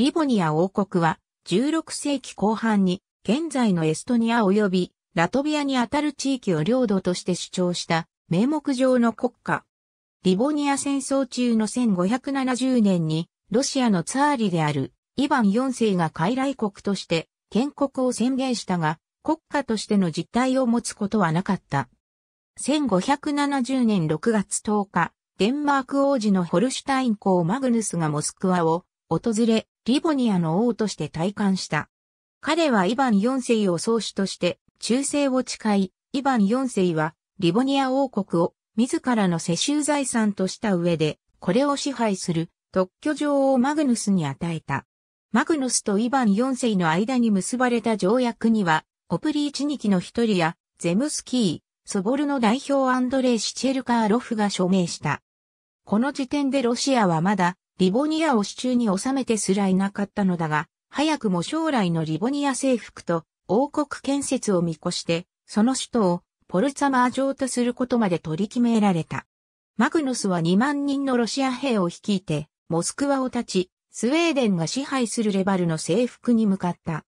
リボニア王国は16世紀後半に現在のエストニア及びラトビアにあたる地域を領土として主張した名目上の国家。リボニア戦争中の1570年にロシアのツァーリであるイヴァン4世が傀儡国として建国を宣言したが国家としての実態を持つことはなかった。1570年6月10日、デンマーク王子のホルシュタイン公マグヌスがモスクワを訪れ、リボニアの王として戴冠した。彼はイヴァン4世を宗主として忠誠を誓い、イヴァン4世はリボニア王国を自らの世襲財産とした上で、これを支配する特許状をマグヌスに与えた。マグヌスとイヴァン4世の間に結ばれた条約には、オプリーチニキの一人や、ゼムスキー、ソボルの代表アンドレイ・シチェルカーロフが署名した。この時点でロシアはまだリボニアを手中に収めてすらいなかったのだが、早くも将来のリボニア征服と王国建設を見越して、その首都をポルツァマー城とすることまで取り決められた。マグヌスは2万人のロシア兵を率いて、モスクワを立ち、スウェーデンが支配するレバルの征服に向かった。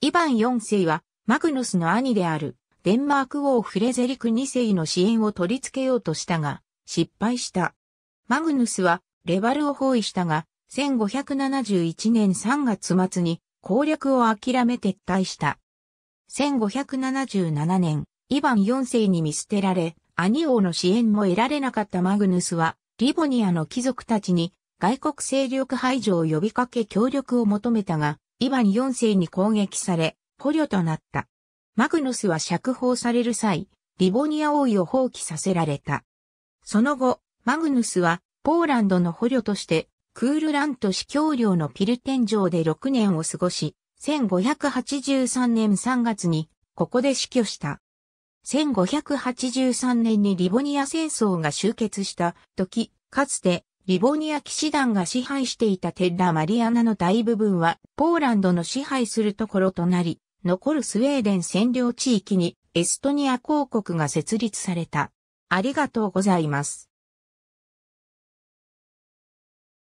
イヴァン4世は、マグヌスの兄である、デンマーク王フレゼリク2世の支援を取り付けようとしたが、失敗した。マグヌスは、レバルを包囲したが、1571年3月末に攻略を諦め撤退した。1577年、イヴァン4世に見捨てられ、兄王の支援も得られなかったマグヌスは、リボニアの貴族たちに外国勢力排除を呼びかけ協力を求めたが、イヴァン4世に攻撃され、捕虜となった。マグヌスは釈放される際、リボニア王位を放棄させられた。その後、マグヌスはポーランドの捕虜として、クールラント市教領のピルテン城で6年を過ごし、1583年3月に、ここで死去した。1583年にリボニア戦争が終結した時、かつてリボニア騎士団が支配していたテッラ・マリアナの大部分はポーランドの支配するところとなり、残るスウェーデン占領地域にエストニア公国が設立された。ありがとうございます。